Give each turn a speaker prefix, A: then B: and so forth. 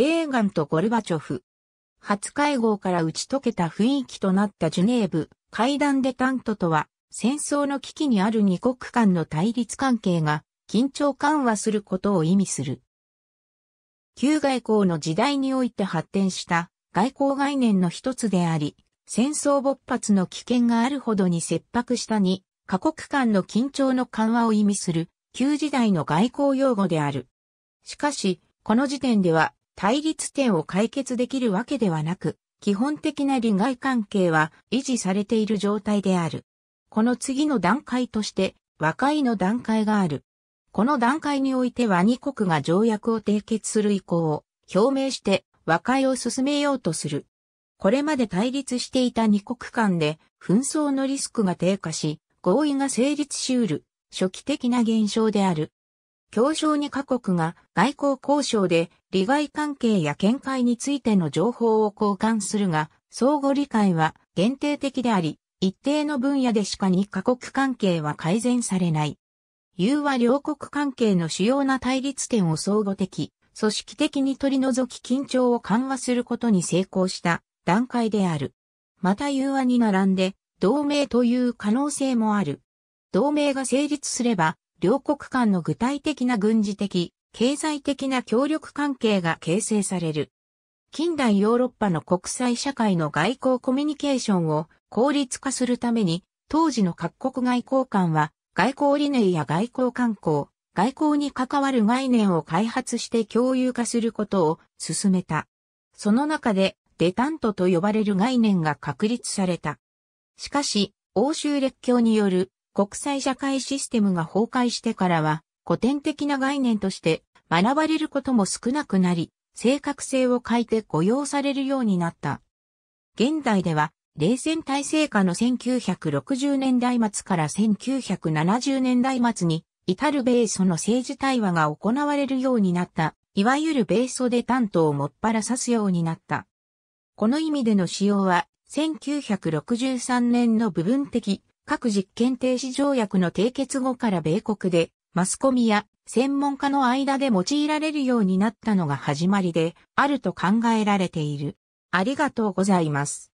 A: レーガンとゴルバチョフ。初会合から打ち解けた雰囲気となったジュネーブ、会談でタントとは、戦争の危機にある二国間の対立関係が緊張緩和することを意味する。旧外交の時代において発展した外交概念の一つであり、戦争勃発の危険があるほどに切迫したに、過国間の緊張の緩和を意味する旧時代の外交用語である。しかし、この時点では対立点を解決できるわけではなく、基本的な利害関係は維持されている状態である。この次の段階として、和解の段階がある。この段階においては2国が条約を締結する意向を表明して和解を進めようとする。これまで対立していた二国間で紛争のリスクが低下し、合意が成立しうる初期的な現象である。協商に各国が外交交渉で利害関係や見解についての情報を交換するが、相互理解は限定的であり、一定の分野でしかに各国関係は改善されない。融和両国関係の主要な対立点を相互的、組織的に取り除き緊張を緩和することに成功した段階である。また融和に並んで、同盟という可能性もある。同盟が成立すれば、両国間の具体的な軍事的、経済的な協力関係が形成される。近代ヨーロッパの国際社会の外交コミュニケーションを効率化するために、当時の各国外交官は、外交理念や外交観光、外交に関わる概念を開発して共有化することを進めた。その中で、デタントと呼ばれる概念が確立された。しかし、欧州列強による国際社会システムが崩壊してからは、古典的な概念として学ばれることも少なくなり、正確性を欠いて雇用されるようになった。現代では、冷戦体制下の1960年代末から1970年代末に、至る米ソの政治対話が行われるようになった、いわゆる米ソで担当をもっぱら指すようになった。この意味での使用は、1963年の部分的各実験停止条約の締結後から米国で、マスコミや専門家の間で用いられるようになったのが始まりであると考えられている。ありがとうございます。